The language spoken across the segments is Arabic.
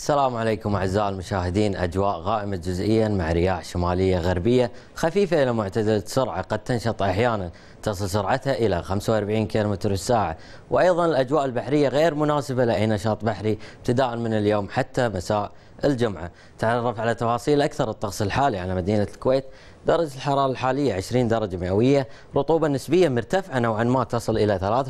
السلام عليكم أعزائي المشاهدين أجواء غائمة جزئيا مع رياح شمالية غربية خفيفة إلى معتدلة سرعة قد تنشط أحيانا تصل سرعتها إلى 45 كم الساعة وأيضا الأجواء البحرية غير مناسبة لأي نشاط بحري ابتداء من اليوم حتى مساء الجمعة تعرف على تفاصيل أكثر الطقس الحالي على مدينة الكويت درجة الحرارة الحالية 20 درجة مئوية رطوبة نسبية مرتفعة نوعا ما تصل إلى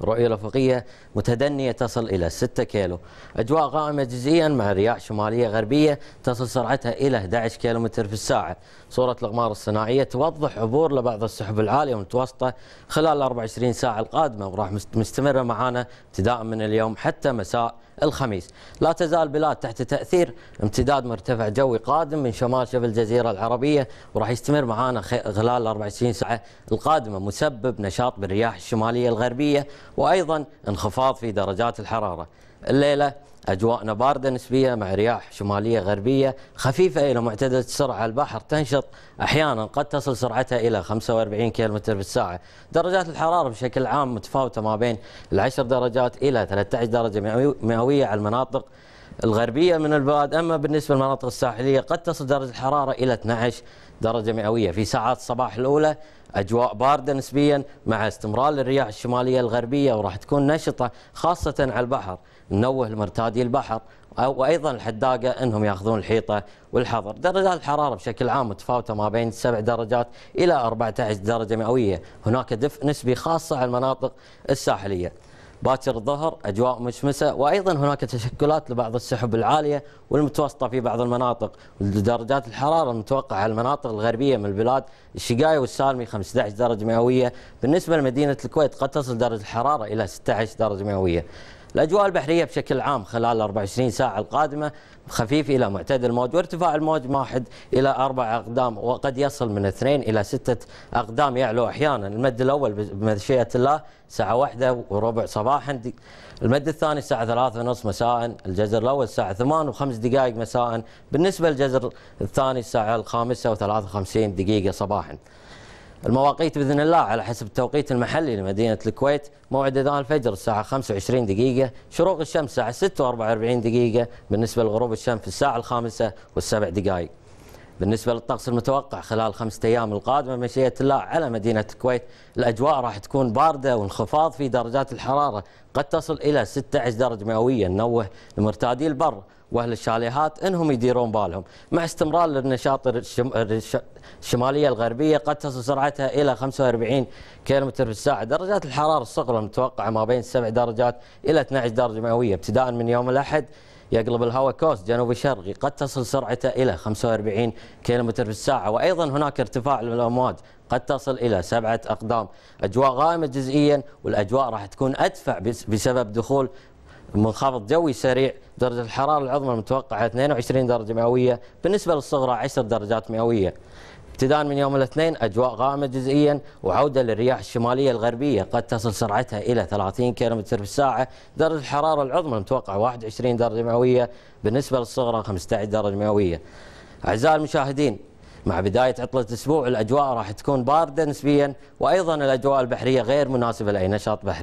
73% رؤية الأفقية متدنية تصل إلى 6 كيلو أجواء غائمة جزئيا مع رياح شمالية غربية تصل سرعتها إلى 11 كيلو متر في الساعة صورة الأقمار الصناعية توضح عبور لبعض السحب العالية والمتوسطة خلال 24 ساعة القادمة وراح مستمرة معانا ابتداء من اليوم حتى مساء الخميس لا تزال بلاد تحت تأثير امتداد مرتفع جوي قادم من شمال شبه الجزيرة العربية الجويه وراح يستمر معانا خلال 24 ساعه القادمه مسبب نشاط بالرياح الشماليه الغربيه وايضا انخفاض في درجات الحراره. الليله اجواءنا بارده نسبيه مع رياح شماليه غربيه خفيفه الى معتدله السرعه البحر تنشط احيانا قد تصل سرعتها الى 45 كم في الساعه درجات الحراره بشكل عام متفاوته ما بين العشر درجات الى 13 درجه مئويه على المناطق الغربية من البلاد أما بالنسبة للمناطق الساحلية قد تصل درجة الحرارة إلى 12 درجة مئوية في ساعات الصباح الأولى أجواء باردة نسبيا مع استمرار الرياح الشمالية الغربية وراح تكون نشطة خاصة على البحر نوه المرتادي البحر وايضا الحداقه انهم ياخذون الحيطه والحظر، درجات الحراره بشكل عام متفاوته ما بين 7 درجات الى 14 درجه مئويه، هناك دفء نسبي خاصه على المناطق الساحليه. باكر الظهر اجواء مشمسه وايضا هناك تشكلات لبعض السحب العاليه والمتوسطه في بعض المناطق درجات الحراره المتوقعه على المناطق الغربيه من البلاد الشقايه والسالمي 15 درجه مئويه بالنسبه لمدينه الكويت قد تصل درجه الحراره الى 16 درجه مئويه الأجواء البحرية بشكل عام خلال 24 ساعة القادمة خفيف إلى معتدل موج وارتفاع الموج من واحد إلى أربع أقدام وقد يصل من اثنين إلى ستة أقدام يعلو أحيانا المد الأول بمشيئة الله الساعة واحدة وربع صباحا المد الثاني الساعة ثلاثة ونص مساء الجزر الأول الساعة ثمان وخمس دقائق مساء بالنسبة للجزر الثاني الساعة الخامسة وثلاثة وخمسين دقيقة صباحا المواقيت باذن الله على حسب التوقيت المحلي لمدينه الكويت موعد اذان الفجر الساعه 25 دقيقه، شروق الشمس الساعه 46 دقيقه، بالنسبه لغروب الشمس في الساعه الخامسه والسبع دقائق. بالنسبه للطقس المتوقع خلال خمسة ايام القادمه مشيئه الله على مدينه الكويت الاجواء راح تكون بارده وانخفاض في درجات الحراره قد تصل الى 16 درجه مئويه نوه لمرتادي البر واهل الشاليهات انهم يديرون بالهم مع استمرار النشاط الشماليه الغربيه قد تصل سرعتها الى 45 كم في الساعه درجات الحراره الصغرى متوقعه ما بين 7 درجات الى 12 درجه مئويه ابتداء من يوم الاحد يقلب الهواء كوست جنوبي شرقي قد تصل سرعته الى 45 كم في الساعه وايضا هناك ارتفاع للامواج قد تصل الى سبعه اقدام اجواء غائمه جزئيا والاجواء راح تكون ادفع بسبب دخول منخفض جوي سريع درجة الحرارة العظمى المتوقعة 22 درجة مئوية بالنسبة للصغرى 10 درجات مئوية ابتداء من يوم الاثنين أجواء غائمة جزئيا وعودة للرياح الشمالية الغربية قد تصل سرعتها إلى 30 كم في الساعة درجة الحرارة العظمى المتوقعة 21 درجة مئوية بالنسبة للصغرى 15 درجة مئوية أعزائي المشاهدين مع بداية عطلة الأسبوع الأجواء راح تكون باردة نسبيا وأيضا الأجواء البحرية غير مناسبة لأي نشاط بحري